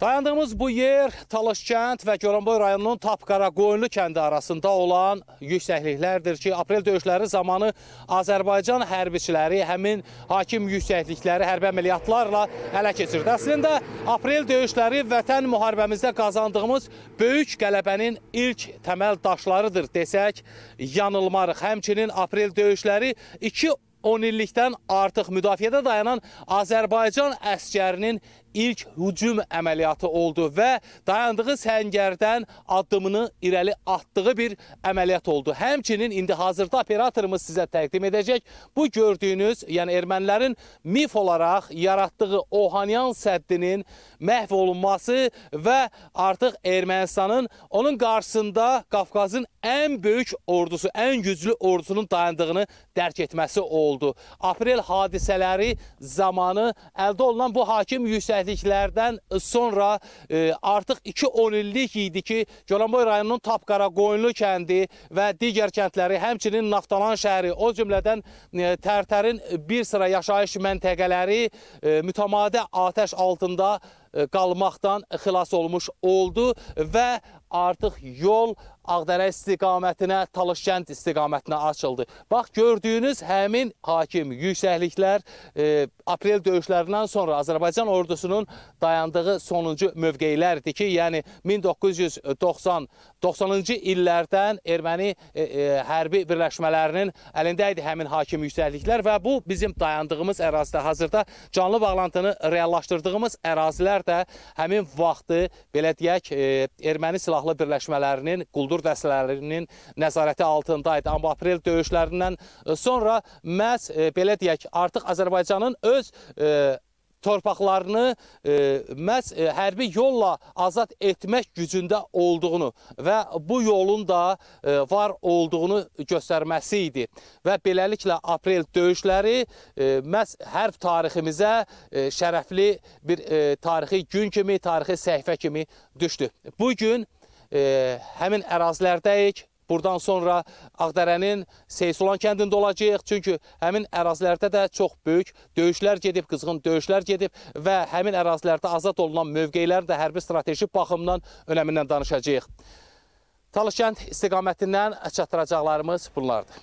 Dayandığımız bu yer Talışkənd və Goranboy rayonunun Tapqaraqoyunlu kəndi arasında olan yüksəkliklərdir ki, aprel döyüşləri zamanı Azərbaycan hərbiçiləri həmin hakim yüksəklikləri hərbi əməliyyatlarla ələ keçirdi. Əslində, aprel döyüşləri vətən müharibəmizdə qazandığımız böyük qələbənin ilk təməl daşlarıdır desək, yanılmarıq. Həmçinin aprel döyüşləri iki 10 illikdən artıq müdafiədə dayanan Azərbaycan əskərinin ilk hücum əməliyyatı oldu və dayandığı səngərdən addımını irəli atdığı bir əməliyyat oldu. Həmçinin indi hazırda operatorumuz sizə təqdim edəcək. Bu gördüyünüz, yəni ermənilərin mif olaraq yaratdığı Ohanyan səddinin məhv olunması və artıq Ermənistanın onun qarşısında Qafqazın ən böyük ordusu, ən güclü ordusunun dayandığını dərk etməsi oldu. Aprel hadisələri zamanı əldə olunan bu hakim yüksəklik təzyiqlərdən sonra e, artıq 2-10 illik idi ki, Golanboy rayonunun Tapqara, Qoyunlu kəndi və digər kəndləri, həmçinin Naftalan şəhəri, o cümlədən e, Tərtərin bir sıra yaşayış məntəqələri e, mütəmadə atəş altında E, qalmaqdan xilas olmuş oldu və artıq yol Ağdərə istiqamətinə, Talışkənd istiqamətinə açıldı. Bax, gördüyünüz həmin hakim yüksəkliklər e, aprel döyüşlərindən sonra Azərbaycan ordusunun dayandığı sonuncu mövqeylərdir ki, yəni 1990-90-cı illərdən erməni e, e, hərbi birləşmələrinin əlində idi həmin hakim yüksəkliklər və bu bizim dayandığımız ərazidə hazırda canlı bağlantını reallaşdırdığımız ərazilər də həmin vaxtı belə deyək, e, erməni silahlı birləşmələrinin, quldur dəstələrinin nəzarəti altında idi. Amma aprel döyüşlərindən sonra məhz e, belə deyək, artıq Azərbaycanın öz e, torpaqlarını e, məhz e, hərbi yolla azad etmək gücündə olduğunu və bu yolun da e, var olduğunu göstərməsi idi. Və beləliklə aprel döyüşləri məhz hərb tariximizə şərəfli bir tarixi gün kimi, tarixi səhifə kimi düşdü. Bu gün həmin ərazilərdəyik. Burdan sonra Ağdərənin Seysulan kəndində olacağıq. Çünki həmin ərazilərdə də çox böyük döyüşlər gedib, qızğın döyüşlər gedib və həmin ərazilərdə azad olunan mövqeylər də hərbi strateji baxımdan önəmindən danışacağıq. Talışkənd istiqamətindən çatdıracaqlarımız bunlardır.